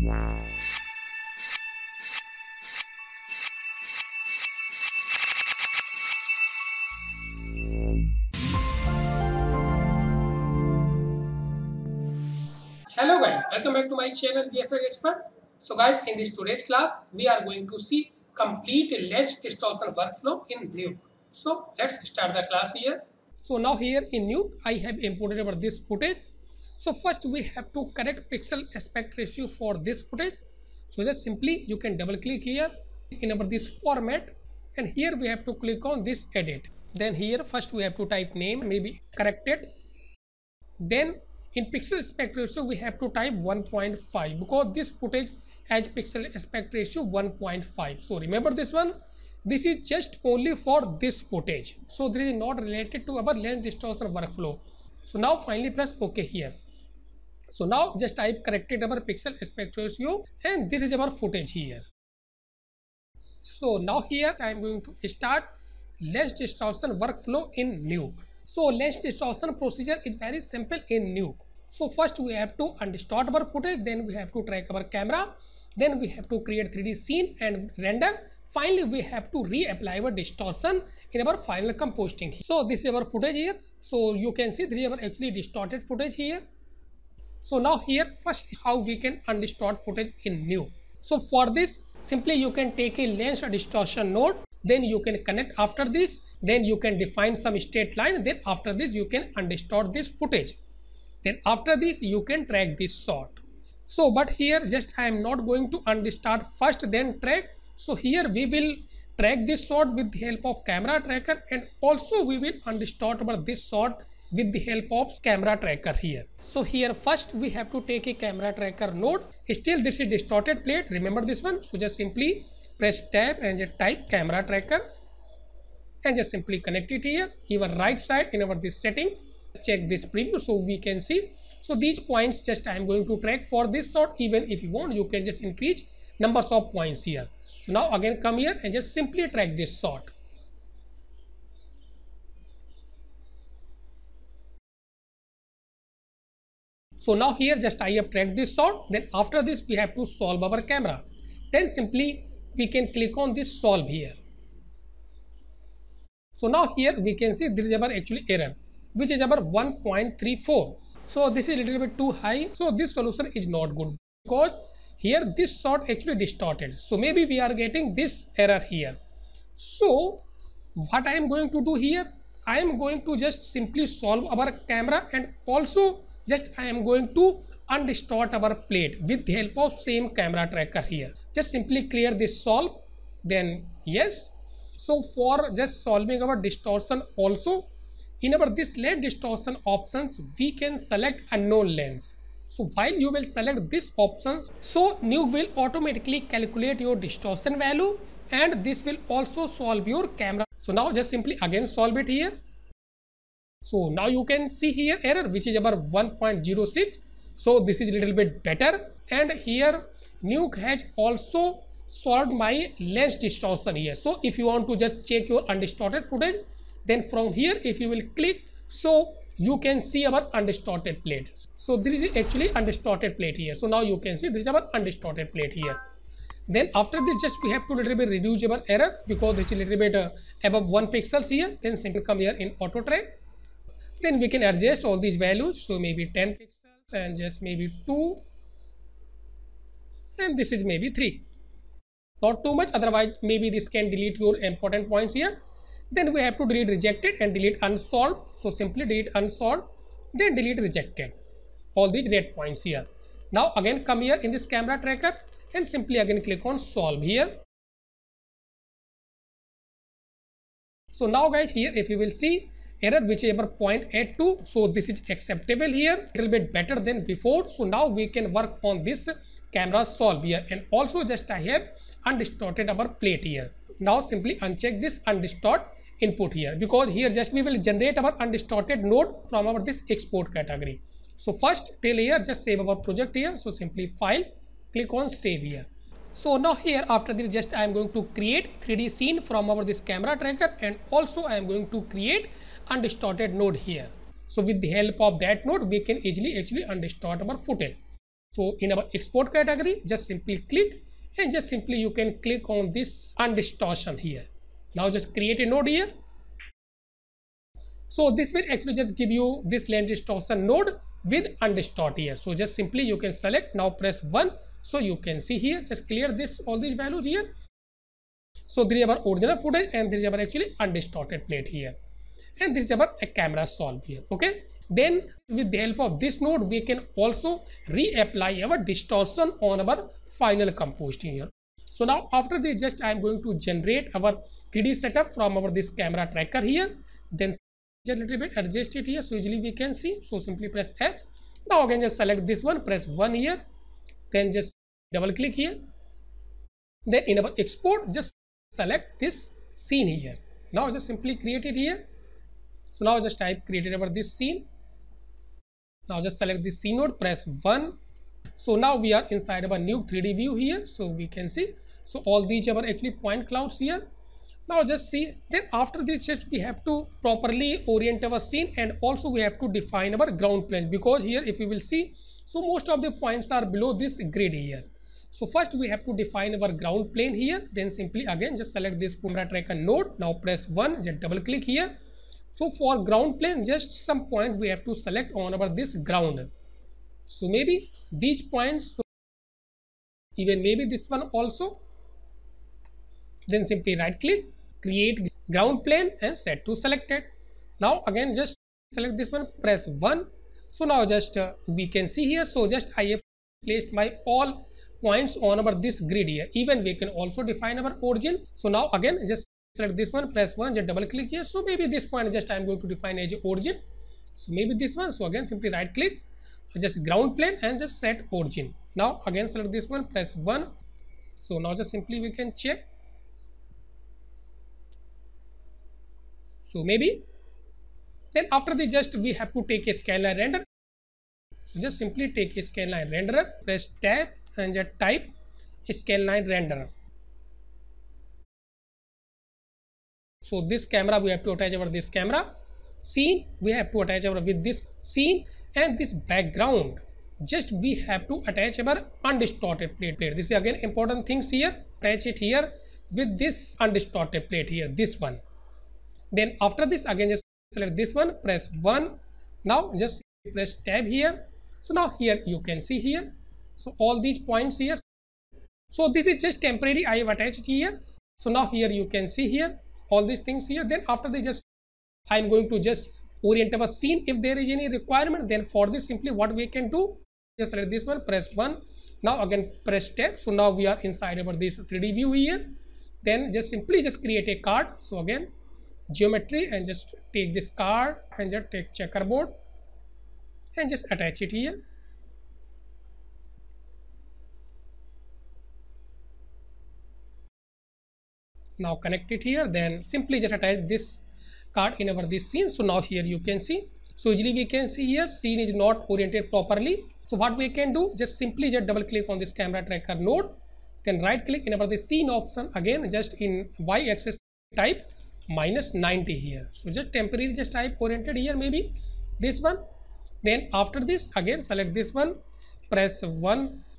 Hello guys, welcome back to my channel VFX Expert. So guys, in this today's class, we are going to see complete ledge distortion workflow in Nuke. So let's start the class here. So now here in Nuke, I have imported over this footage So first we have to correct pixel aspect ratio for this footage. So just simply you can double click here, our this format and here we have to click on this edit. Then here first we have to type name, maybe corrected. Then in pixel aspect ratio we have to type 1.5 because this footage has pixel aspect ratio 1.5. So remember this one this is just only for this footage so this is not related to our lens distortion workflow so now finally press ok here so now just type corrected our pixel aspect ratio and this is our footage here. So now here I am going to start lens distortion workflow in Nuke. So lens distortion procedure is very simple in Nuke. So first we have to undistort our footage, then we have to track our camera, then we have to create 3D scene and render. Finally, we have to reapply our distortion in our final composting. So this is our footage here. So you can see this is our actually distorted footage here. So now here first how we can undistort footage in new. So for this simply you can take a lens distortion node then you can connect after this then you can define some straight line then after this you can undistort this footage then after this you can track this shot so but here just i am not going to undistort first then track so here we will track this shot with the help of camera tracker and also we will undistort this shot with the help of camera tracker here. So here first we have to take a camera tracker node. Still this is distorted plate. Remember this one. So just simply press tab and just type camera tracker and just simply connect it here. Even right side in our this settings. Check this preview so we can see. So these points just I am going to track for this sort. Even if you want you can just increase numbers of points here. So now again come here and just simply track this sort. So now here just I have this sort. Then after this we have to solve our camera. Then simply we can click on this solve here. So now here we can see there is our actually error which is our 1.34. So this is a little bit too high. So this solution is not good because here this sort actually distorted. So maybe we are getting this error here. So what I am going to do here, I am going to just simply solve our camera and also just I am going to undistort our plate with the help of same camera tracker here. Just simply clear this solve then yes. So for just solving our distortion also in our this lens distortion options we can select unknown lens. So while you will select this options so new will automatically calculate your distortion value and this will also solve your camera. So now just simply again solve it here so now you can see here error which is about 1.06 so this is a little bit better and here nuke has also solved my lens distortion here so if you want to just check your undistorted footage then from here if you will click so you can see our undistorted plate so this is actually undistorted plate here so now you can see this is our undistorted plate here then after this just we have to little bit reduce our error because it's a little bit uh, above one pixels here then simply come here in auto track then we can adjust all these values so maybe 10 pixels and just maybe 2 and this is maybe 3 not too much otherwise maybe this can delete your important points here then we have to delete rejected and delete unsolved so simply delete unsolved then delete rejected all these red points here now again come here in this camera tracker and simply again click on solve here so now guys here if you will see error whichever point at 2 so this is acceptable here little bit better than before so now we can work on this camera solve here and also just i have undistorted our plate here now simply uncheck this undistort input here because here just we will generate our undistorted node from our this export category so first tail here just save our project here so simply file click on save here so now here after this just I am going to create 3D scene from our this camera tracker and also I am going to create undistorted node here. So with the help of that node, we can easily actually undistort our footage. So in our export category, just simply click and just simply you can click on this undistortion here. Now just create a node here. So this will actually just give you this lens distortion node with undistort here. So just simply you can select now press 1. So you can see here just clear this all these values here. So this is our original footage and this is our actually undistorted plate here. and this is about a camera solve here okay then with the help of this node we can also reapply our distortion on our final composition here so now after this just i am going to generate our 3d setup from our this camera tracker here then just a little bit adjust it here so easily we can see so simply press f now again just select this one press one here then just double click here then in our export just select this scene here now just simply create it here so now just type created over this scene now just select this scene node press 1 so now we are inside of a new 3d view here so we can see so all these are actually point clouds here now just see then after this just we have to properly orient our scene and also we have to define our ground plane because here if you will see so most of the points are below this grid here so first we have to define our ground plane here then simply again just select this Funda tracker node now press 1 just double click here so for ground plane, just some point we have to select on our this ground. So maybe these points, so even maybe this one also. Then simply right click, create ground plane and set to selected. Now again just select this one, press 1. So now just uh, we can see here, so just I have placed my all points on our this grid here. Even we can also define our origin. So now again just select this one press 1 just double click here so maybe this point just i am going to define as origin so maybe this one so again simply right click just ground plane and just set origin now again select this one press 1 so now just simply we can check so maybe then after the just we have to take a scanline render so just simply take a scanline renderer press tab and just type scanline renderer so this camera we have to attach our this camera scene we have to attach our with this scene and this background just we have to attach our undistorted plate plate this is again important things here attach it here with this undistorted plate here this one then after this again just select this one press 1 now just press tab here so now here you can see here so all these points here so this is just temporary i have attached here so now here you can see here all these things here then after they just i am going to just orient our scene if there is any requirement then for this simply what we can do just select this one press one now again press tab so now we are inside about this 3d view here then just simply just create a card so again geometry and just take this card and just take checkerboard and just attach it here now connect it here then simply just attach this card in our this scene so now here you can see so easily we can see here scene is not oriented properly so what we can do just simply just double click on this camera tracker node then right click in over the scene option again just in y axis type minus 90 here so just temporary just type oriented here maybe this one then after this again select this one press 1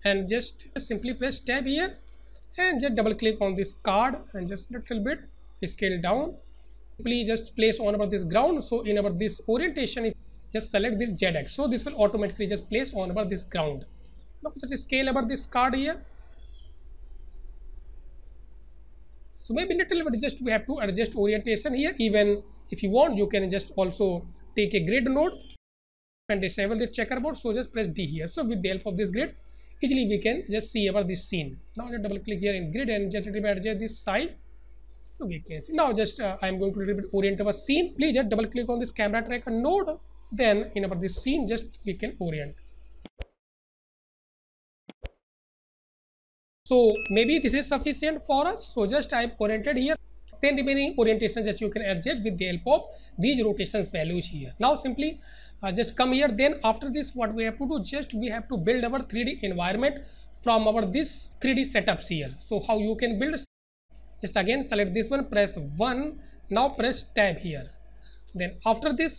and just simply press tab here and just double click on this card and just little bit scale down simply just place on about this ground so in about this orientation just select this z axis so this will automatically just place on about this ground now just scale about this card here so maybe little bit just we have to adjust orientation here even if you want you can just also take a grid node and disable this checkerboard so just press d here so with the help of this grid easily we can just see about this scene now just double click here in grid and just little bit adjust this side so we can see now just uh, i'm going to little bit orient our scene please just double click on this camera tracker node then in about this scene just we can orient so maybe this is sufficient for us so just i have oriented here then remaining orientations that you can adjust with the help of these rotations values here now simply uh, just come here then after this what we have to do just we have to build our 3d environment from our this 3d setups here so how you can build just again select this one press 1 now press tab here then after this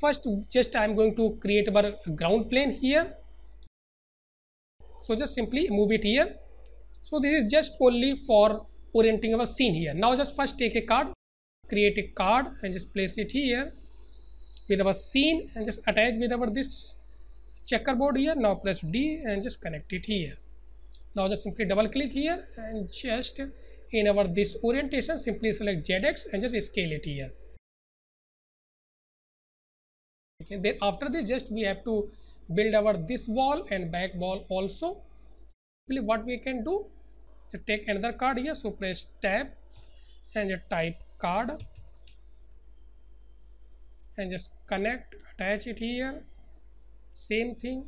first just i am going to create our ground plane here so just simply move it here so this is just only for orienting our scene here now just first take a card create a card and just place it here with our scene and just attach with our this checkerboard here now press D and just connect it here now just simply double click here and just in our this orientation simply select ZX and just scale it here okay then after this just we have to build our this wall and back wall also simply what we can do take another card here so press tab and type card and just connect attach it here same thing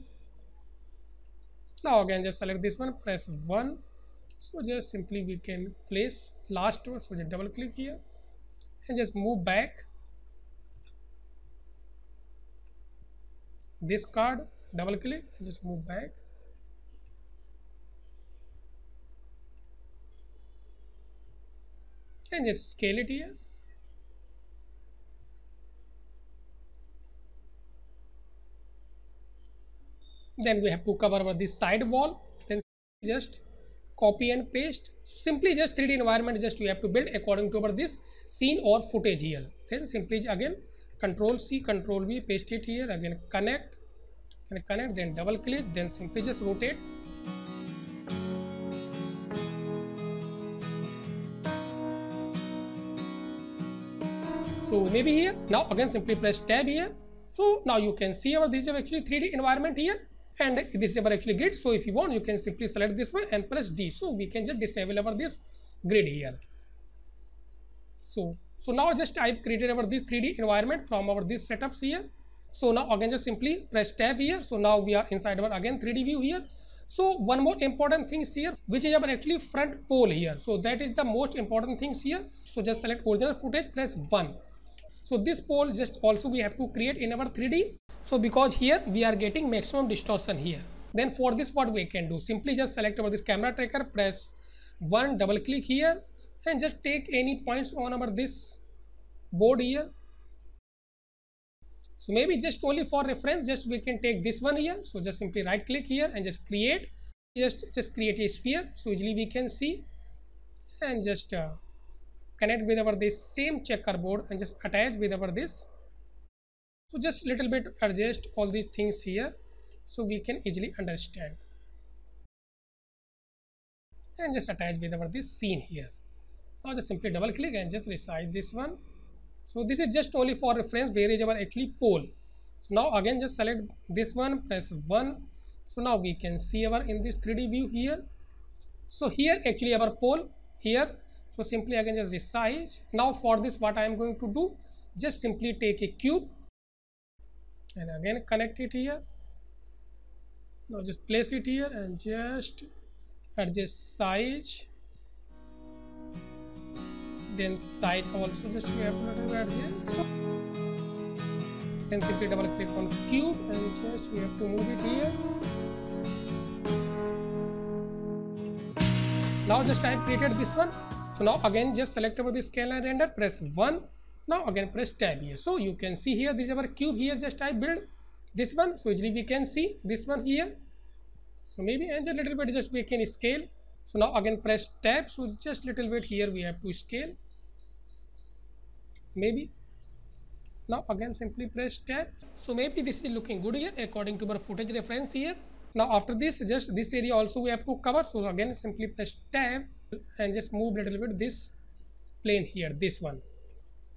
now again just select this one press 1 so just simply we can place last one so just double click here and just move back this card double click and just move back and just scale it here then we have to cover this side wall then just copy and paste simply just 3d environment just we have to build according to this scene or footage here then simply again control c control v paste it here again connect then connect then double click then simply just rotate so maybe here now again simply press tab here so now you can see our this is actually 3d environment here and this is actually grid so if you want you can simply select this one and press d so we can just disable our this grid here so so now just i've created our this 3d environment from our this setups here so now again just simply press tab here so now we are inside our again 3d view here so one more important things here which is our actually front pole here so that is the most important things here so just select original footage press 1 so this pole just also we have to create in our 3d so because here we are getting maximum distortion here then for this what we can do simply just select over this camera tracker press one double click here and just take any points on our this board here so maybe just only for reference just we can take this one here so just simply right click here and just create just just create a sphere so easily we can see and just uh, connect with our this same checkerboard and just attach with our this so just little bit adjust all these things here so we can easily understand and just attach with our this scene here now just simply double click and just resize this one so this is just only for reference where is our actually pole so now again just select this one press 1 so now we can see our in this 3d view here so here actually our pole here so simply again just resize. Now for this what I am going to do, just simply take a cube and again connect it here. Now just place it here and just adjust size. Then size also just we have to adjust. So, then simply double click on cube and just we have to move it here. Now just I have created this one so now again just select over the scale and render, press 1. Now again press tab here. So you can see here this is our cube here just I build this one. So easily we can see this one here. So maybe and a little bit just we can scale. So now again press tab. So just little bit here we have to scale. Maybe now again simply press tab so maybe this is looking good here according to our footage reference here now after this just this area also we have to cover so again simply press tab and just move little bit this plane here this one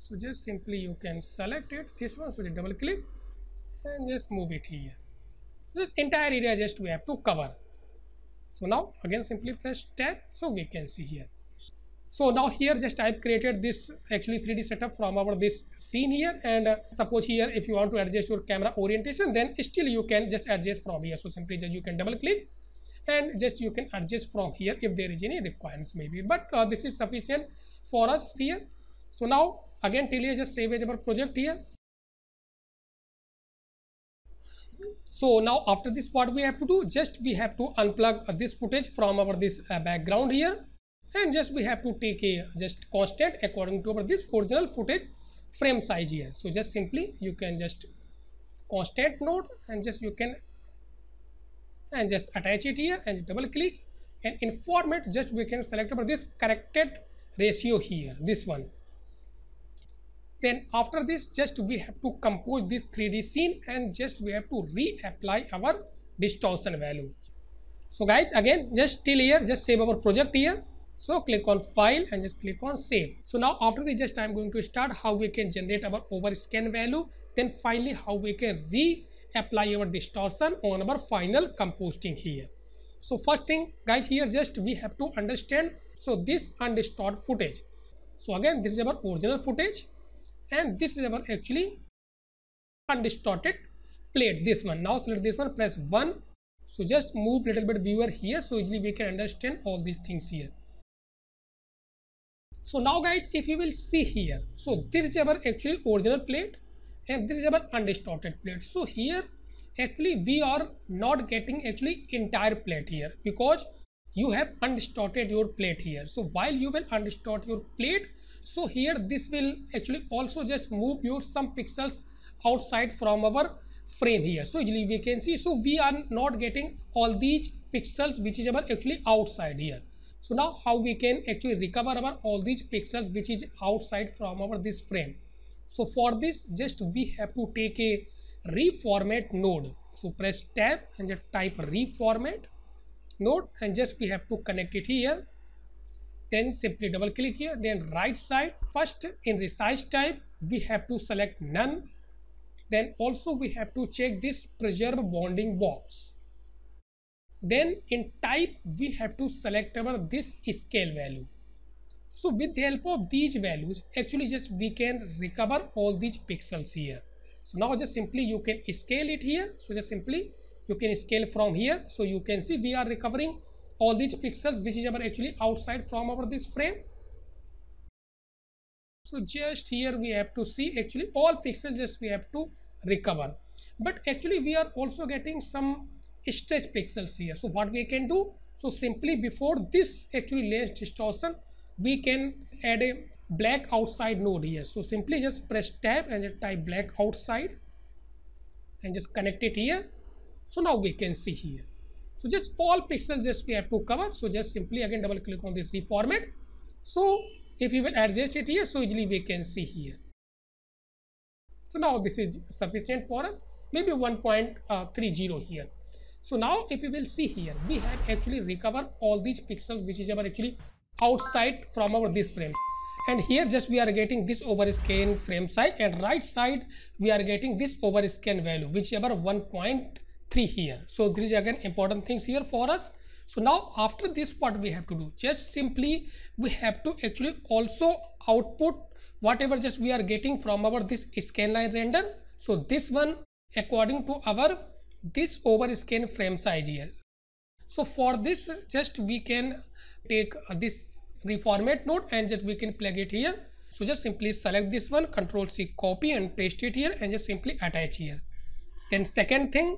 so just simply you can select it this one so just double click and just move it here so this entire area just we have to cover so now again simply press tab so we can see here so now here just I have created this actually 3D setup from our this scene here and uh, suppose here if you want to adjust your camera orientation then still you can just adjust from here. So simply just you can double click and just you can adjust from here if there is any requirements maybe but uh, this is sufficient for us here so now again till here just save as our project here so now after this what we have to do just we have to unplug uh, this footage from our this uh, background here and just we have to take a just constant according to our this original footage frame size here so just simply you can just constant node and just you can and just attach it here and double click and in format just we can select over this corrected ratio here this one then after this just we have to compose this 3d scene and just we have to reapply our distortion value so guys again just till here just save our project here so click on file and just click on save so now after this just i'm going to start how we can generate our overscan value then finally how we can re apply our distortion on our final composting here so first thing guys here just we have to understand so this undistorted footage so again this is our original footage and this is our actually undistorted plate this one now select this one press 1 so just move little bit viewer here so easily we can understand all these things here so now guys if you will see here so this is our actually original plate and this is our undistorted plate so here actually we are not getting actually entire plate here because you have undistorted your plate here so while you will undistort your plate so here this will actually also just move your some pixels outside from our frame here so easily we can see so we are not getting all these pixels which is our actually outside here so now how we can actually recover our all these pixels which is outside from our this frame so for this just we have to take a reformat node. So press tab and just type reformat node and just we have to connect it here. Then simply double click here then right side first in resize type we have to select none. Then also we have to check this preserve bonding box. Then in type we have to select our this scale value so with the help of these values, actually just we can recover all these pixels here. So now just simply you can scale it here. So just simply you can scale from here. So you can see we are recovering all these pixels which is our actually outside from our this frame. So just here we have to see actually all pixels just we have to recover. But actually we are also getting some stretch pixels here. So what we can do? So simply before this actually lens distortion we can add a black outside node here so simply just press tab and type black outside and just connect it here so now we can see here so just all pixels just we have to cover so just simply again double click on this reformat so if you will adjust it here so easily we can see here so now this is sufficient for us maybe 1.30 here so now if you will see here we have actually recovered all these pixels which is our actually outside from our this frame and here just we are getting this overscan frame size and right side we are getting this overscan value whichever 1.3 here so this is again important things here for us so now after this what we have to do just simply we have to actually also output whatever just we are getting from our this scan line render so this one according to our this overscan frame size here so for this just we can take uh, this reformat node and just we can plug it here so just simply select this one control c copy and paste it here and just simply attach here then second thing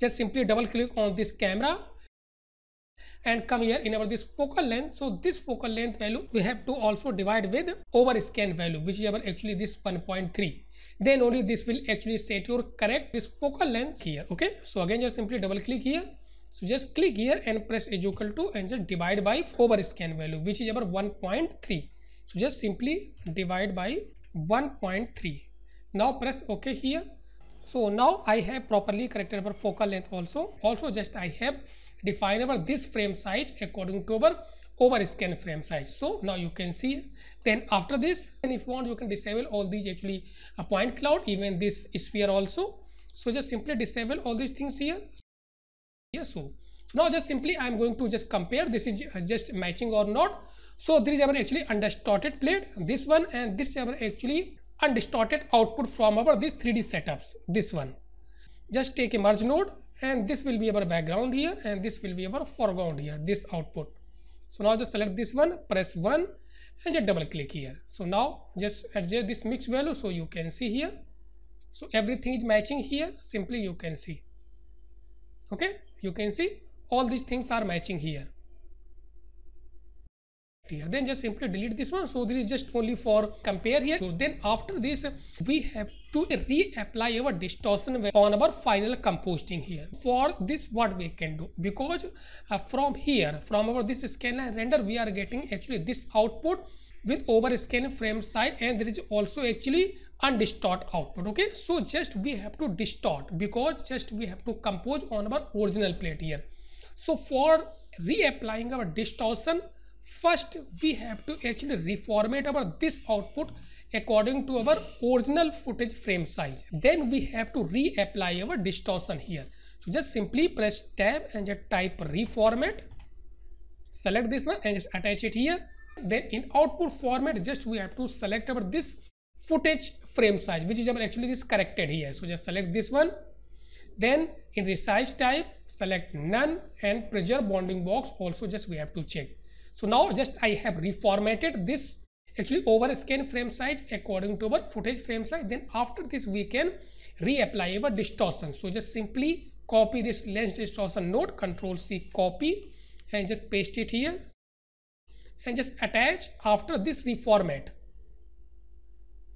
just simply double click on this camera and come here in our this focal length so this focal length value we have to also divide with over scan value which is our actually this 1.3 then only this will actually set your correct this focal length here okay so again just simply double click here so just click here and press is equal to and just divide by over scan value which is our 1.3. So just simply divide by 1.3. Now press OK here. So now I have properly corrected our focal length also. Also just I have defined our this frame size according to our over scan frame size. So now you can see. Then after this and if you want you can disable all these actually a uh, point cloud even this sphere also. So just simply disable all these things here. So now just simply i am going to just compare this is just matching or not so this there is actually undistorted plate this one and this is actually undistorted output from our this 3d setups this one just take a merge node and this will be our background here and this will be our foreground here this output so now just select this one press 1 and just double click here so now just adjust this mix value so you can see here so everything is matching here simply you can see okay you can see all these things are matching here here then just simply delete this one so this is just only for compare here so then after this we have to reapply our distortion on our final composting here for this what we can do because uh, from here from our this scanner render we are getting actually this output with over scan frame size and there is also actually and distort output okay so just we have to distort because just we have to compose on our original plate here so for reapplying our distortion first we have to actually reformat our this output according to our original footage frame size then we have to reapply our distortion here so just simply press tab and just type reformat select this one and just attach it here then in output format just we have to select our this footage frame size which is actually is corrected here so just select this one then in the size type select none and pressure bonding box also just we have to check so now just i have reformatted this actually over scan frame size according to our footage frame size then after this we can reapply our distortion so just simply copy this lens distortion node control c copy and just paste it here and just attach after this reformat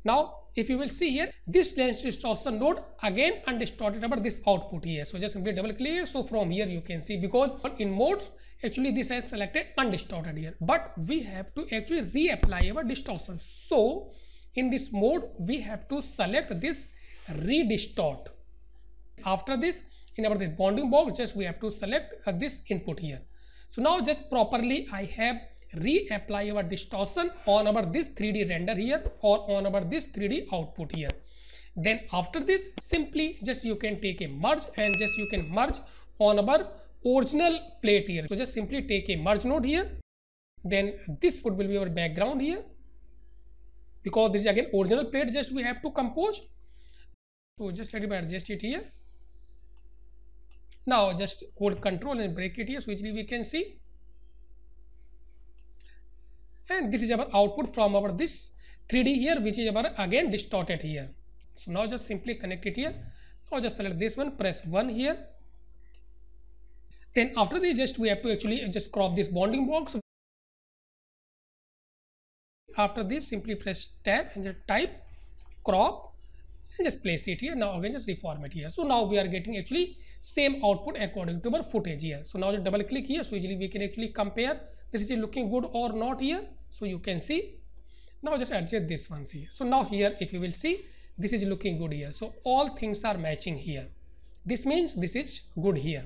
now, if you will see here, this lens distortion node again undistorted about this output here. So, just simply double click here. So, from here you can see because in modes, actually this has selected undistorted here. But we have to actually reapply our distortion. So, in this mode, we have to select this redistort. After this, in our bonding box, just we have to select uh, this input here. So, now just properly I have reapply our distortion on our this 3D render here or on our this 3D output here. Then after this, simply just you can take a merge and just you can merge on our original plate here. So just simply take a merge node here. Then this would will be our background here because this is again original plate just we have to compose. So just let me adjust it here. Now just hold control and break it here so easily we can see and this is our output from our this 3D here which is our again distorted here. So now just simply connect it here. Now just select this one, press 1 here. Then after this just we have to actually just crop this bounding box. After this simply press tab and just type crop and just place it here. Now again just reformat here. So now we are getting actually same output according to our footage here. So now just double click here. So easily we can actually compare this is looking good or not here so you can see now just adjust this one See. So now here if you will see this is looking good here. So all things are matching here. This means this is good here.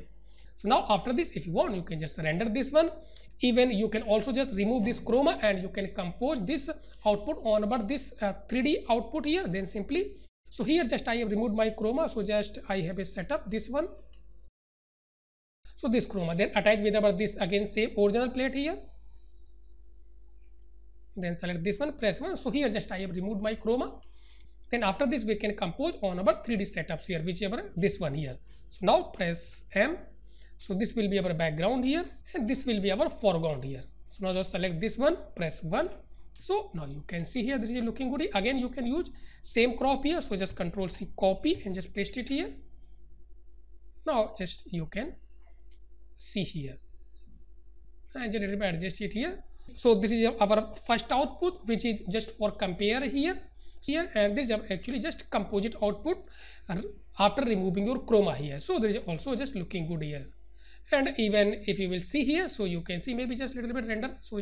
So now after this if you want you can just render this one. Even you can also just remove this chroma and you can compose this output on about this uh, 3D output here then simply. So here just I have removed my chroma so just I have a setup this one. So this chroma then attach with about this again same original plate here then select this one press one so here just i have removed my chroma then after this we can compose on our 3d setups here whichever this one here so now press m so this will be our background here and this will be our foreground here so now just select this one press one so now you can see here this is looking good again you can use same crop here so just control c copy and just paste it here now just you can see here and just adjust it here so this is our first output which is just for compare here here and this is actually just composite output after removing your chroma here so there is also just looking good here and even if you will see here so you can see maybe just little bit render so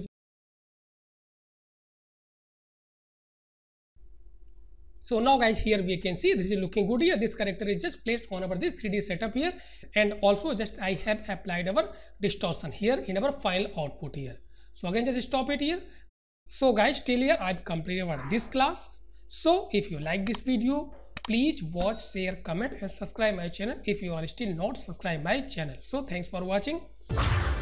So now guys here we can see this is looking good here this character is just placed on our this 3d setup here and also just I have applied our distortion here in our final output here so again just stop it here so guys till here i've completed this class so if you like this video please watch share comment and subscribe my channel if you are still not subscribed my channel so thanks for watching